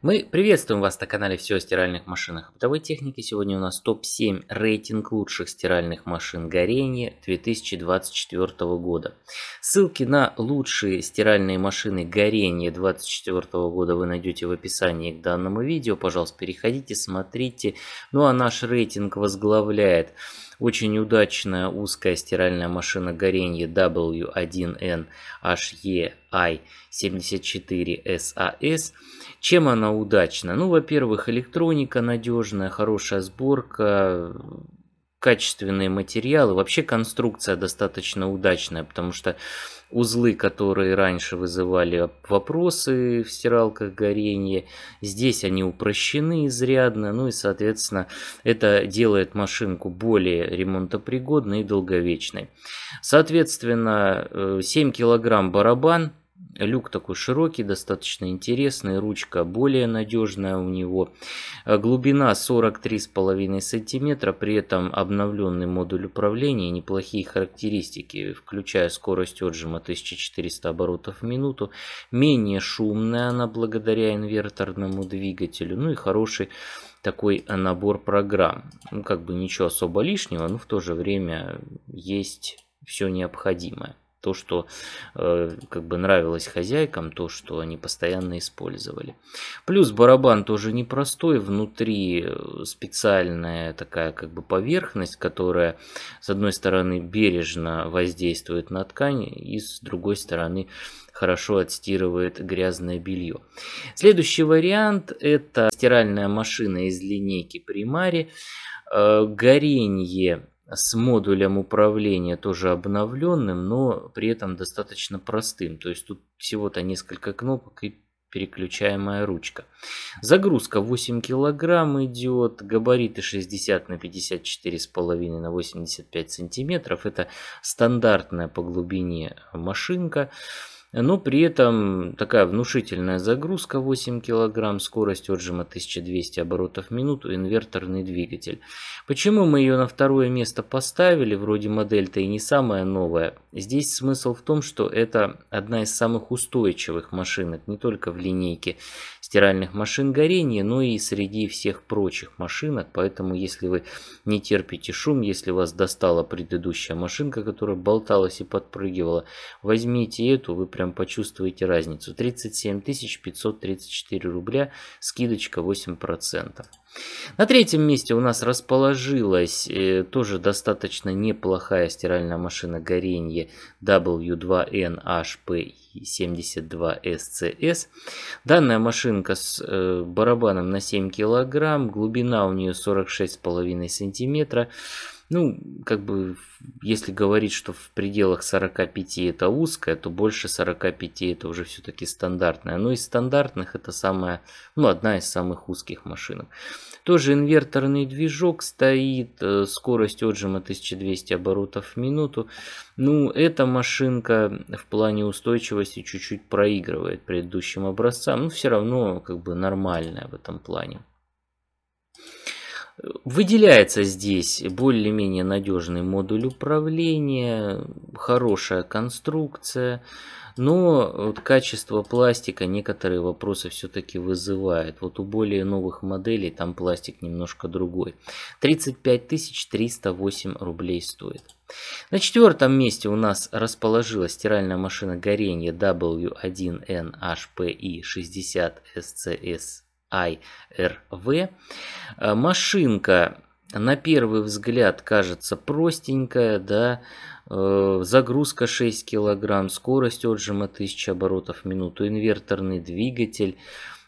Мы приветствуем вас на канале «Все о стиральных машинах и бытовой технике». Сегодня у нас топ-7 рейтинг лучших стиральных машин горения 2024 года. Ссылки на лучшие стиральные машины горения 2024 года вы найдете в описании к данному видео. Пожалуйста, переходите, смотрите. Ну а наш рейтинг возглавляет очень удачная узкая стиральная машина горения W1NHEI74SAS. Чем она удачна? Ну, во-первых, электроника надежная, хорошая сборка, качественные материалы. Вообще конструкция достаточно удачная, потому что узлы, которые раньше вызывали вопросы в стиралках горения, здесь они упрощены изрядно, ну и, соответственно, это делает машинку более ремонтопригодной и долговечной. Соответственно, 7 э, килограмм барабан, Люк такой широкий, достаточно интересный, ручка более надежная у него. Э, глубина 43,5 см, при этом обновленный модуль управления, неплохие характеристики, включая скорость отжима 1400 оборотов в минуту. Менее шумная она благодаря инверторному двигателю, ну и хороший такой набор программ. Ну, как бы ничего особо лишнего, но в то же время есть все необходимое то, что э, как бы нравилось хозяйкам, то, что они постоянно использовали. Плюс барабан тоже непростой, внутри э, специальная такая как бы поверхность, которая с одной стороны бережно воздействует на ткань и с другой стороны хорошо отстирывает грязное белье. Следующий вариант это стиральная машина из линейки Примари. Э, горение с модулем управления тоже обновленным, но при этом достаточно простым. То есть тут всего-то несколько кнопок и переключаемая ручка. Загрузка 8 килограмм идет, габариты 60 на 54,5 на 85 сантиметров. Это стандартная по глубине Машинка но при этом такая внушительная загрузка 8 кг, скорость отжима 1200 оборотов в минуту, инверторный двигатель. Почему мы ее на второе место поставили, вроде модель-то и не самая новая? Здесь смысл в том, что это одна из самых устойчивых машинок не только в линейке стиральных машин горения, но и среди всех прочих машинок, поэтому если вы не терпите шум, если вас достала предыдущая машинка, которая болталась и подпрыгивала, возьмите эту, вы прям почувствуете разницу. 37 534 рубля, скидочка 8%. На третьем месте у нас расположилась э, тоже достаточно неплохая стиральная машина Горенье W2NHP72SCS. Данная машинка с э, барабаном на 7 килограмм, глубина у нее 46,5 сантиметра. см ну, как бы, если говорить, что в пределах 45 это узкая, то больше 45 это уже все-таки стандартная. Но из стандартных это самая, ну, одна из самых узких машин. Тоже инверторный движок стоит, э, скорость отжима 1200 оборотов в минуту. Ну, эта машинка в плане устойчивости чуть-чуть проигрывает предыдущим образцам, но все равно как бы нормальная в этом плане. Выделяется здесь более-менее надежный модуль управления, хорошая конструкция, но вот качество пластика некоторые вопросы все-таки вызывает. Вот у более новых моделей там пластик немножко другой. 35 308 рублей стоит. На четвертом месте у нас расположилась стиральная машина горения W1NHPI 60SCS IRV. А э, машинка на первый взгляд кажется простенькая, да, э, загрузка 6 кг, скорость отжима 1000 оборотов в минуту, инверторный двигатель.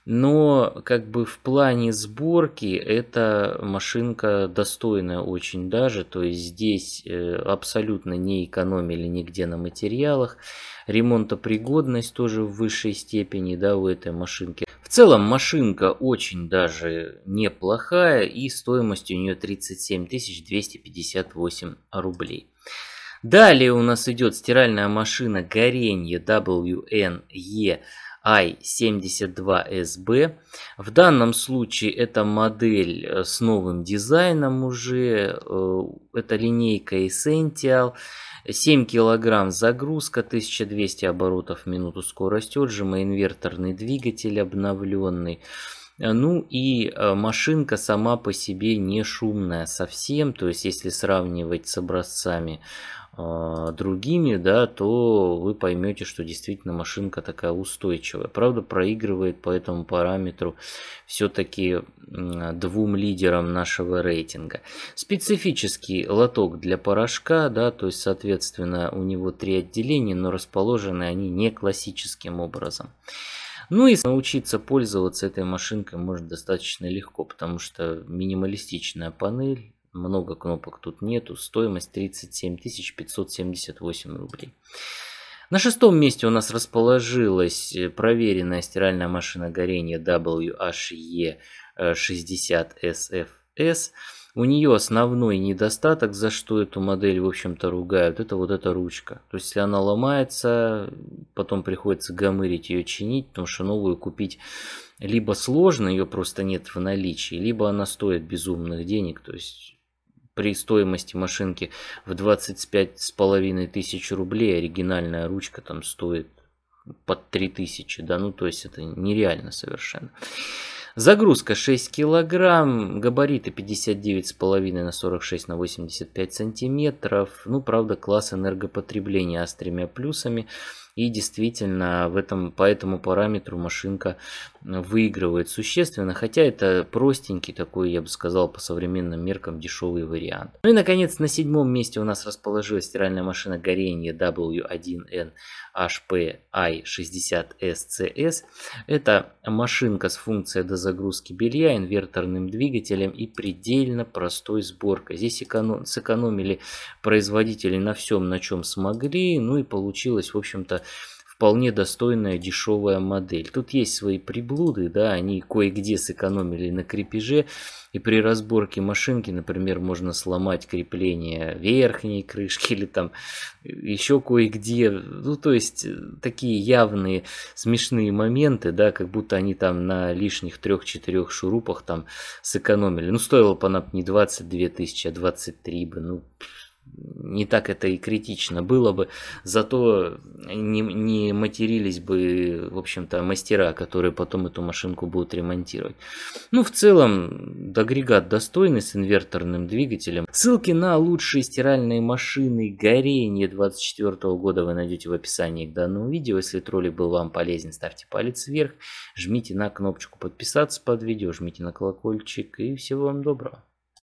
Но как бы в плане сборки эта машинка достойная очень даже, то есть здесь э, абсолютно не экономили нигде на материалах. Ремонтопригодность тоже в высшей степени да, у этой машинки. В целом машинка очень даже неплохая и стоимость у нее 37 258 рублей. Далее у нас идет стиральная машина горение WNE i72SB. В данном случае это модель э, с новым дизайном уже, э, это линейка Essential. 7 кг загрузка, 1200 оборотов в минуту скорость отжима, инверторный двигатель обновленный. Э, ну и э, машинка сама по себе не шумная совсем, то есть если сравнивать с образцами э, другими, да, то вы поймете, что действительно машинка такая устойчивая. Правда, проигрывает по этому параметру все-таки двум лидерам нашего рейтинга. Специфический лоток для порошка, да, то есть, соответственно, у него три отделения, но расположены они не классическим образом. Ну и научиться пользоваться этой машинкой можно достаточно легко, потому что минималистичная панель, много кнопок тут нету, стоимость 37 578 рублей. На шестом месте у нас расположилась э, проверенная стиральная машина горения WHE 60 SFS. У нее основной недостаток, за что эту модель, в общем-то, ругают, это вот эта ручка. То есть, если она ломается, потом приходится гомырить ее чинить, потому что новую купить либо сложно, ее просто нет в наличии, либо она стоит безумных денег, то есть при стоимости машинки в 25 с половиной тысяч рублей оригинальная ручка там стоит под 3000, да, ну то есть это нереально совершенно. Загрузка 6 килограмм, габариты 59,5 на 46 на 85 сантиметров. Ну, правда, класс энергопотребления а с тремя плюсами. И действительно, в этом, по этому параметру машинка выигрывает существенно, хотя это простенький такой, я бы сказал, по современным меркам дешевый вариант. Ну и, наконец, на седьмом месте у нас расположилась стиральная машина горения W1NHPI60SCS. Это машинка с функцией дозагрузки белья, инверторным двигателем и предельно простой сборкой. Здесь эконом... сэкономили производители на всем, на чем смогли, ну и получилось, в общем-то, вполне достойная дешевая модель. Тут есть свои приблуды, да, они кое-где сэкономили на крепеже, и при разборке машинки, например, можно сломать крепление верхней крышки или там еще кое-где. Ну, то есть э, такие явные смешные моменты, да, как будто они там на лишних трех-четырех шурупах там сэкономили. Ну, стоило бы она не 22 тысячи, а 23 бы, ну, не так это и критично было бы, зато не, не матерились бы, в общем-то, мастера, которые потом эту машинку будут ремонтировать. Ну, в целом, агрегат достойный с инверторным двигателем. Ссылки на лучшие стиральные машины горения 24 года вы найдете в описании к данному видео. Если ролик был вам полезен, ставьте палец вверх, жмите на кнопочку подписаться под видео, жмите на колокольчик и всего вам доброго.